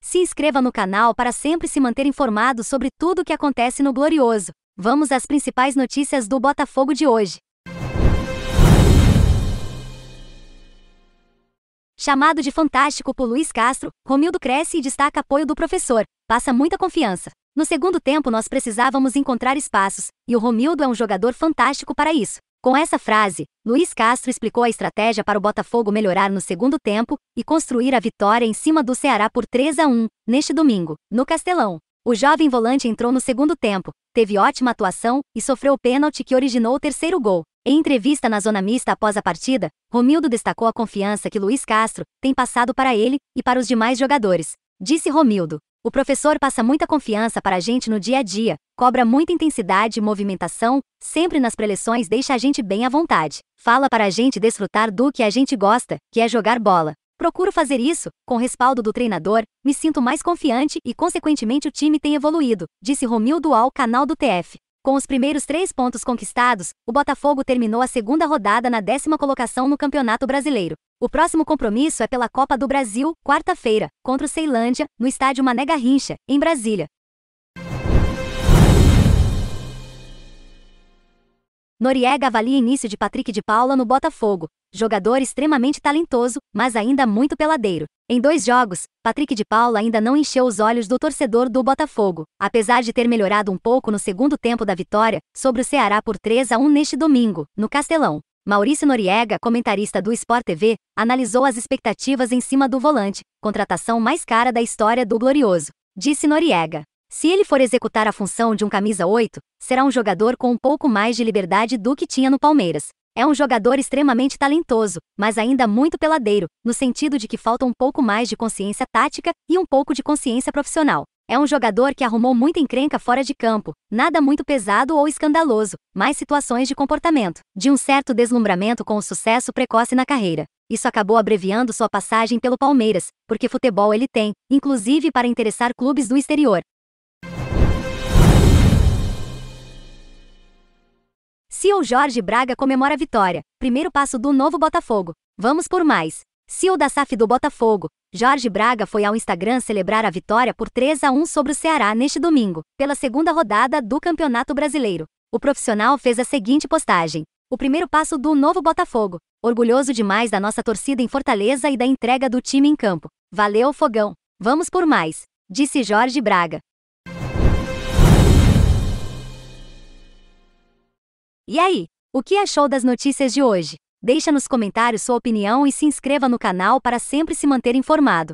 Se inscreva no canal para sempre se manter informado sobre tudo o que acontece no Glorioso. Vamos às principais notícias do Botafogo de hoje. Chamado de fantástico por Luiz Castro, Romildo cresce e destaca apoio do professor. Passa muita confiança. No segundo tempo nós precisávamos encontrar espaços, e o Romildo é um jogador fantástico para isso. Com essa frase, Luiz Castro explicou a estratégia para o Botafogo melhorar no segundo tempo e construir a vitória em cima do Ceará por 3 a 1, neste domingo, no Castelão. O jovem volante entrou no segundo tempo, teve ótima atuação e sofreu o pênalti que originou o terceiro gol. Em entrevista na zona mista após a partida, Romildo destacou a confiança que Luiz Castro tem passado para ele e para os demais jogadores. Disse Romildo: o professor passa muita confiança para a gente no dia a dia, cobra muita intensidade e movimentação, sempre nas preleções deixa a gente bem à vontade. Fala para a gente desfrutar do que a gente gosta, que é jogar bola. Procuro fazer isso, com respaldo do treinador, me sinto mais confiante e, consequentemente, o time tem evoluído, disse Romildo ao canal do TF. Com os primeiros três pontos conquistados, o Botafogo terminou a segunda rodada na décima colocação no Campeonato Brasileiro. O próximo compromisso é pela Copa do Brasil, quarta-feira, contra o Ceilândia, no estádio Mané Garrincha, em Brasília. Noriega avalia início de Patrick de Paula no Botafogo, jogador extremamente talentoso, mas ainda muito peladeiro. Em dois jogos, Patrick de Paula ainda não encheu os olhos do torcedor do Botafogo, apesar de ter melhorado um pouco no segundo tempo da vitória sobre o Ceará por 3 a 1 neste domingo, no Castelão. Maurício Noriega, comentarista do Sport TV, analisou as expectativas em cima do volante, contratação mais cara da história do Glorioso. Disse Noriega: se ele for executar a função de um camisa 8, será um jogador com um pouco mais de liberdade do que tinha no Palmeiras. É um jogador extremamente talentoso, mas ainda muito peladeiro, no sentido de que falta um pouco mais de consciência tática e um pouco de consciência profissional. É um jogador que arrumou muita encrenca fora de campo, nada muito pesado ou escandaloso, mais situações de comportamento, de um certo deslumbramento com o sucesso precoce na carreira. Isso acabou abreviando sua passagem pelo Palmeiras, porque futebol ele tem, inclusive para interessar clubes do exterior. CEO Jorge Braga comemora a vitória. Primeiro passo do novo Botafogo. Vamos por mais. CEO da SAF do Botafogo, Jorge Braga foi ao Instagram celebrar a vitória por 3 a 1 sobre o Ceará neste domingo, pela segunda rodada do Campeonato Brasileiro. O profissional fez a seguinte postagem: O primeiro passo do novo Botafogo. Orgulhoso demais da nossa torcida em Fortaleza e da entrega do time em campo. Valeu, Fogão. Vamos por mais, disse Jorge Braga. E aí, o que achou das notícias de hoje? Deixa nos comentários sua opinião e se inscreva no canal para sempre se manter informado.